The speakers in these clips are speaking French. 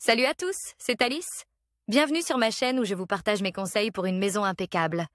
Salut à tous, c'est Alice. Bienvenue sur ma chaîne où je vous partage mes conseils pour une maison impeccable.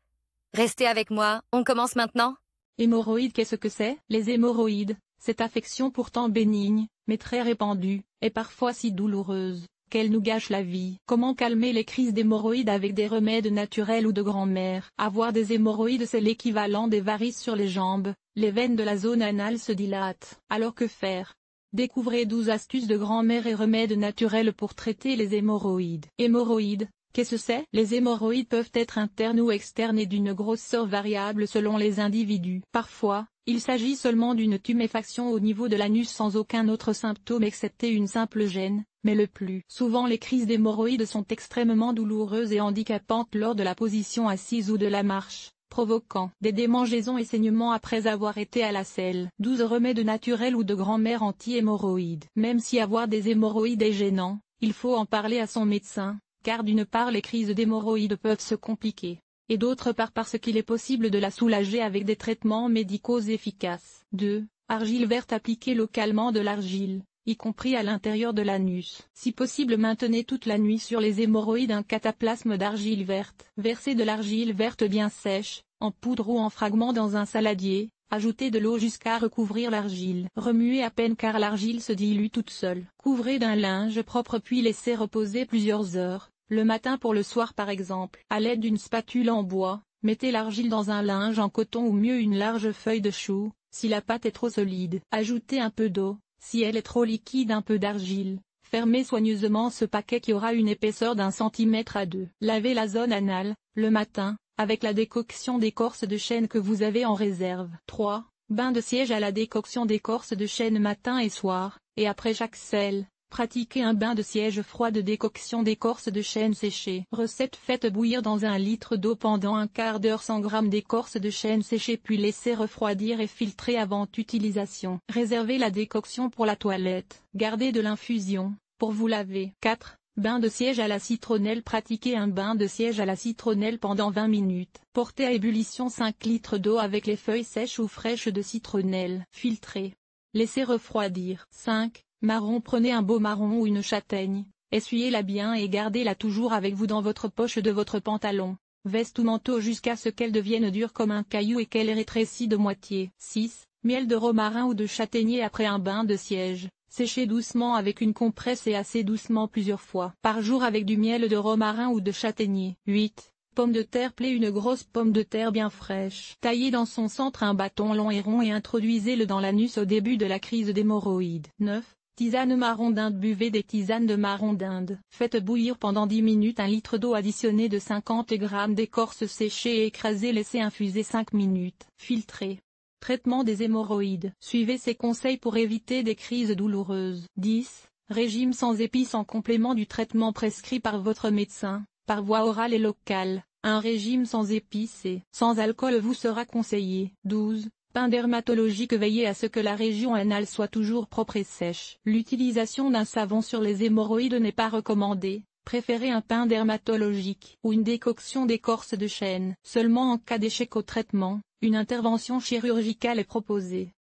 Restez avec moi, on commence maintenant Hémorroïdes qu'est-ce que c'est Les hémorroïdes, cette affection pourtant bénigne, mais très répandue, est parfois si douloureuse qu'elle nous gâche la vie. Comment calmer les crises d'hémorroïdes avec des remèdes naturels ou de grand-mère Avoir des hémorroïdes c'est l'équivalent des varices sur les jambes, les veines de la zone anale se dilatent. Alors que faire Découvrez 12 astuces de grand-mère et remèdes naturels pour traiter les hémorroïdes. Hémorroïdes, qu'est-ce que c'est Les hémorroïdes peuvent être internes ou externes et d'une grosseur variable selon les individus. Parfois, il s'agit seulement d'une tuméfaction au niveau de l'anus sans aucun autre symptôme excepté une simple gêne, mais le plus souvent les crises d'hémorroïdes sont extrêmement douloureuses et handicapantes lors de la position assise ou de la marche provoquant des démangeaisons et saignements après avoir été à la selle. 12 remèdes naturels ou de grand-mère anti-hémorroïdes. Même si avoir des hémorroïdes est gênant, il faut en parler à son médecin, car d'une part les crises d'hémorroïdes peuvent se compliquer, et d'autre part parce qu'il est possible de la soulager avec des traitements médicaux efficaces. 2. Argile verte appliquée localement de l'argile, y compris à l'intérieur de l'anus. Si possible maintenez toute la nuit sur les hémorroïdes un cataplasme d'argile verte. Versez de l'argile verte bien sèche, en poudre ou en fragments dans un saladier, ajoutez de l'eau jusqu'à recouvrir l'argile. Remuez à peine car l'argile se dilue toute seule. Couvrez d'un linge propre puis laissez reposer plusieurs heures, le matin pour le soir par exemple. À l'aide d'une spatule en bois, mettez l'argile dans un linge en coton ou mieux une large feuille de chou, si la pâte est trop solide. Ajoutez un peu d'eau, si elle est trop liquide un peu d'argile, fermez soigneusement ce paquet qui aura une épaisseur d'un centimètre à deux. Lavez la zone anale, le matin, avec la décoction d'écorce de chêne que vous avez en réserve. 3. Bain de siège à la décoction d'écorce de chêne matin et soir, et après chaque selle. Pratiquez un bain de siège froid de décoction d'écorce de chêne séchée. Recette Faites bouillir dans un litre d'eau pendant un quart d'heure 100 g d'écorce de chêne séchée puis laissez refroidir et filtrer avant utilisation. Réservez la décoction pour la toilette. Gardez de l'infusion, pour vous laver. 4. Bain de siège à la citronnelle Pratiquez un bain de siège à la citronnelle pendant 20 minutes. Portez à ébullition 5 litres d'eau avec les feuilles sèches ou fraîches de citronnelle. Filtrez. Laissez refroidir. 5. Marron Prenez un beau marron ou une châtaigne, essuyez-la bien et gardez-la toujours avec vous dans votre poche de votre pantalon, veste ou manteau jusqu'à ce qu'elle devienne dure comme un caillou et qu'elle rétrécit de moitié. 6. Miel de romarin ou de châtaignier après un bain de siège, séchez doucement avec une compresse et assez doucement plusieurs fois par jour avec du miel de romarin ou de châtaignier. 8. Pomme de terre Plaie une grosse pomme de terre bien fraîche. Taillez dans son centre un bâton long et rond et introduisez-le dans l'anus au début de la crise d'hémorroïdes. 9. Tisane marron d'Inde Buvez des tisanes de marron d'Inde. Faites bouillir pendant 10 minutes un litre d'eau additionnée de 50 g d'écorce séchée et écrasée Laissez infuser 5 minutes. Filtrer. Traitement des hémorroïdes. Suivez ces conseils pour éviter des crises douloureuses. 10. Régime sans épices en complément du traitement prescrit par votre médecin, par voie orale et locale. Un régime sans épices et sans alcool vous sera conseillé. 12 pain dermatologique veillez à ce que la région anale soit toujours propre et sèche. L'utilisation d'un savon sur les hémorroïdes n'est pas recommandée, préférez un pain dermatologique ou une décoction d'écorce de chêne. Seulement en cas d'échec au traitement, une intervention chirurgicale est proposée.